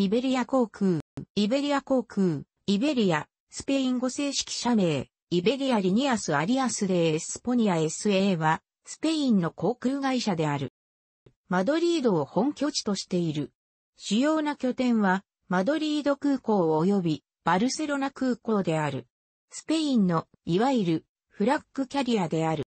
イベリア航空、イベリア航空、イベリア、スペイン語正式社名、イベリアリニアスアリアスでエスポニア SA は、スペインの航空会社である。マドリードを本拠地としている。主要な拠点は、マドリード空港及び、バルセロナ空港である。スペインの、いわゆる、フラッグキャリアである。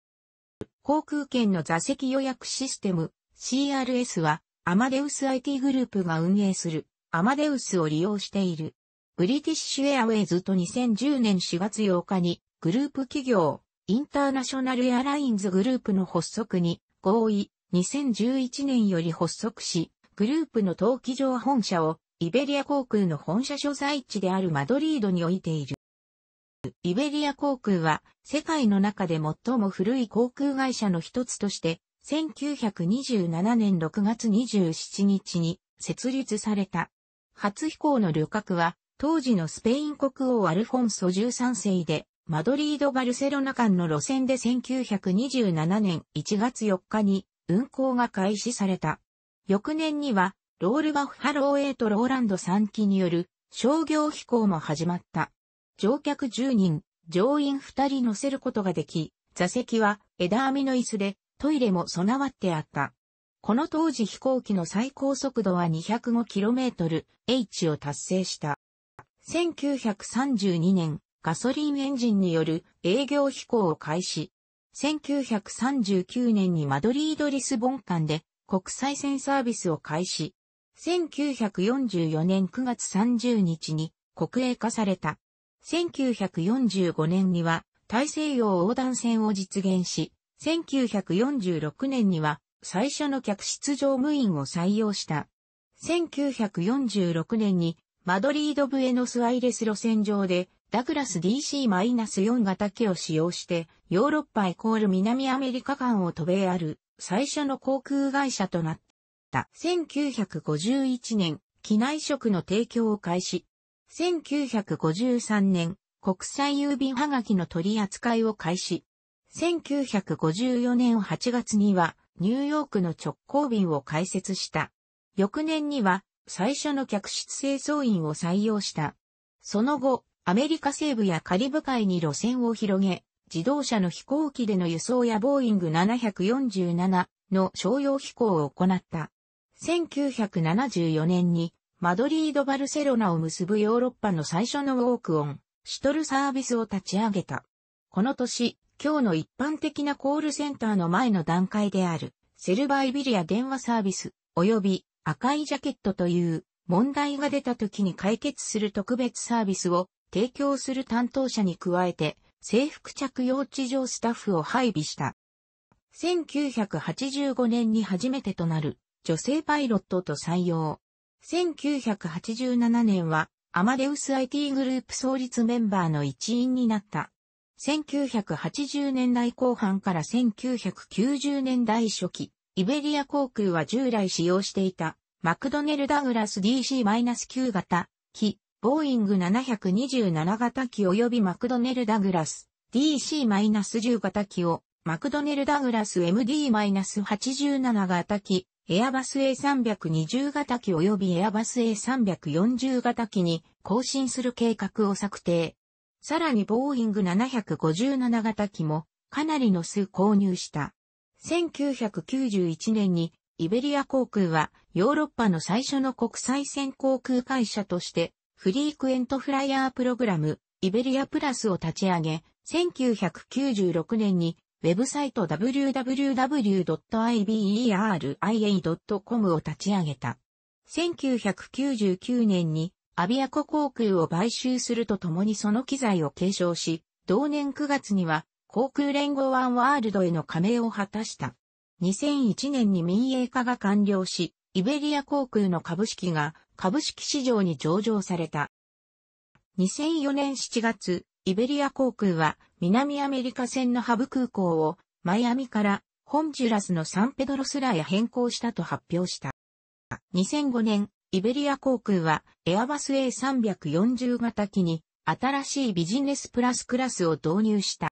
航空券の座席予約システム、CRS は、アマデウス IT グループが運営するアマデウスを利用している。ブリティッシュエアウェイズと2010年4月8日にグループ企業、インターナショナルエアラインズグループの発足に合意、2011年より発足し、グループの登記上本社をイベリア航空の本社所在地であるマドリードに置いている。イベリア航空は世界の中で最も古い航空会社の一つとして、1927年6月27日に設立された。初飛行の旅客は、当時のスペイン国王アルフォンソ13世で、マドリード・バルセロナ間の路線で1927年1月4日に運行が開始された。翌年には、ロールバッフハロー A ト・ローランド3機による商業飛行も始まった。乗客10人、乗員2人乗せることができ、座席は枝網の椅子でトイレも備わってあった。この当時飛行機の最高速度は 205km/h を達成した。1932年、ガソリンエンジンによる営業飛行を開始。1939年にマドリード・リスボン間で国際線サービスを開始。1944年9月30日に国営化された。1945年には大西洋横断線を実現し、1946年には最初の客室乗務員を採用した。1946年にマドリード・ブエノス・アイレス路線上でダグラス DC-4 型機を使用してヨーロッパイコール南アメリカ間を飛べある最初の航空会社となった。1951年、機内食の提供を開始。1953年、国際郵便はがきの取り扱いを開始。1954年8月には、ニューヨークの直行便を開設した。翌年には、最初の客室清掃員を採用した。その後、アメリカ西部やカリブ海に路線を広げ、自動車の飛行機での輸送やボーイング747の商用飛行を行った。1974年にマドリード・バルセロナを結ぶヨーロッパの最初のウォークオン、シトルサービスを立ち上げた。この年、今日の一般的なコールセンターの前の段階である、セルバイビリア電話サービス、及び赤いジャケットという問題が出た時に解決する特別サービスを提供する担当者に加えて、制服着用地上スタッフを配備した。1985年に初めてとなる女性パイロットと採用。1987年はアマデウス IT グループ創立メンバーの一員になった。1980年代後半から1990年代初期、イベリア航空は従来使用していた、マクドネル・ダグラス DC-9 型機、ボーイング727型機及びマクドネル・ダグラス DC-10 型機を、マクドネル・ダグラス MD-87 型機、エアバス A320 型機及びエアバス A340 型機に更新する計画を策定。さらにボーイング757型機もかなりの数購入した。1991年にイベリア航空はヨーロッパの最初の国際線航空会社としてフリークエントフライヤープログラムイベリアプラスを立ち上げ、1996年にウェブサイト www.iberia.com を立ち上げた。1999年にアビアコ航空を買収するとともにその機材を継承し、同年9月には航空連合ワンワールドへの加盟を果たした。2001年に民営化が完了し、イベリア航空の株式が株式市場に上場された。2004年7月、イベリア航空は南アメリカ線のハブ空港をマイアミからホンジュラスのサンペドロスラへ変更したと発表した。2005年、イベリア航空は、エアバス A340 型機に、新しいビジネスプラスクラスを導入した。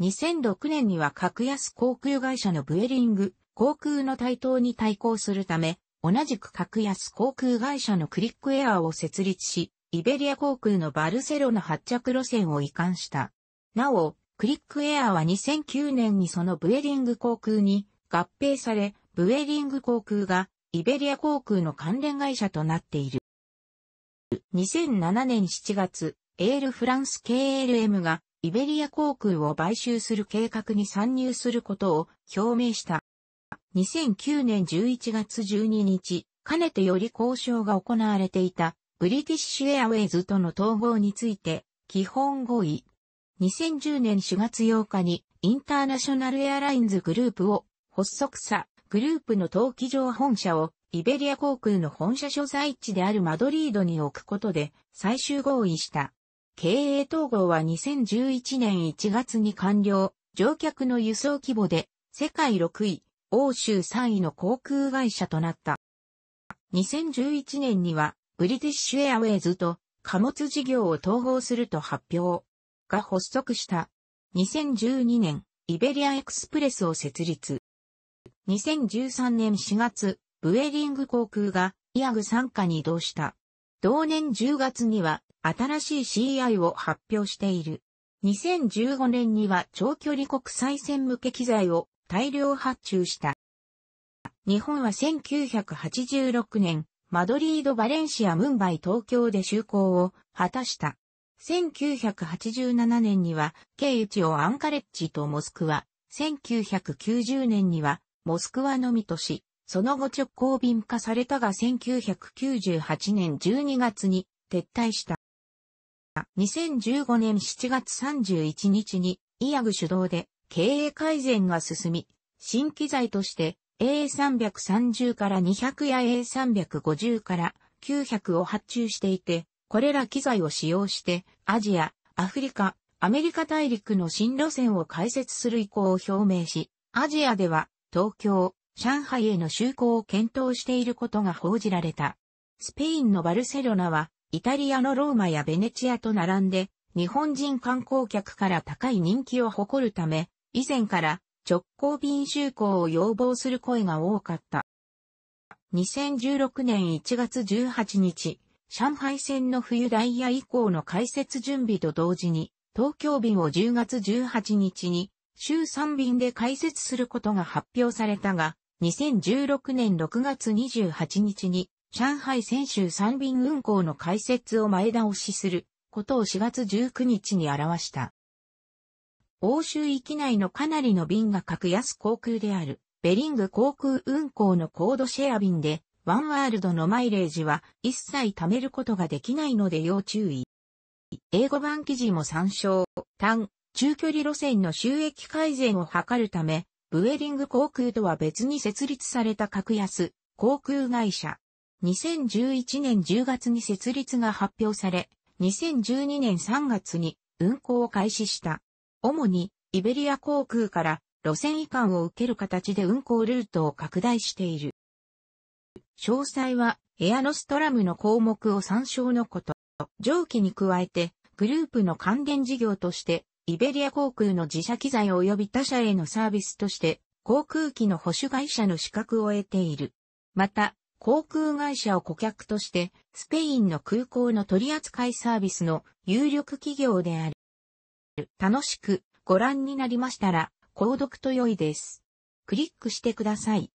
2006年には格安航空会社のブエリング、航空の台頭に対抗するため、同じく格安航空会社のクリックエアーを設立し、イベリア航空のバルセロナ発着路線を移管した。なお、クリックエアーは2009年にそのブエリング航空に合併され、ブエリング航空がイベリア航空の関連会社となっている。2007年7月、エールフランス KLM がイベリア航空を買収する計画に参入することを表明した。2009年11月12日、かねてより交渉が行われていたブリティッシュエアウェイズとの統合について基本合意。2010年4月8日にインターナショナルエアラインズグループを発足さグループの登記上本社をイベリア航空の本社所在地であるマドリードに置くことで最終合意した。経営統合は2011年1月に完了、乗客の輸送規模で世界6位、欧州3位の航空会社となった。2011年にはブリティッシュエアウェイズと貨物事業を統合すると発表が発足した。2012年、イベリアエクスプレスを設立。2013年4月、ブエリング航空がイアグ参加に移動した。同年10月には新しい CI を発表している。2015年には長距離国際線向け機材を大量発注した。日本は1986年、マドリード・バレンシア・ムンバイ東京で就航を果たした。1987年には、K1 をアンカレッジとモスクワ、1990年にはモスクワのみとし、その後直行便化されたが1998年12月に撤退した。2015年7月31日に、イアグ主導で経営改善が進み、新機材として A330 から200や A350 から900を発注していて、これら機材を使用してアジア、アフリカ、アメリカ大陸の新路線を開設する意向を表明し、アジアでは東京、上海への就航を検討していることが報じられた。スペインのバルセロナは、イタリアのローマやベネチアと並んで、日本人観光客から高い人気を誇るため、以前から直行便就航を要望する声が多かった。2016年1月18日、上海線の冬ダイヤ以降の開設準備と同時に、東京便を10月18日に週3便で開設することが発表されたが、2016年6月28日に上海先週3便運行の開設を前倒しすることを4月19日に表した。欧州域内のかなりの便が格安航空であるベリング航空運行のコードシェア便でワンワールドのマイレージは一切貯めることができないので要注意。英語版記事も参照。単中距離路線の収益改善を図るため、ブエリング航空とは別に設立された格安航空会社。2011年10月に設立が発表され、2012年3月に運航を開始した。主にイベリア航空から路線移管を受ける形で運航ルートを拡大している。詳細はエアロストラムの項目を参照のこと。上記に加えてグループの関連事業としてイベリア航空の自社機材及び他社へのサービスとして、航空機の保守会社の資格を得ている。また、航空会社を顧客として、スペインの空港の取扱いサービスの有力企業である。楽しくご覧になりましたら、購読と良いです。クリックしてください。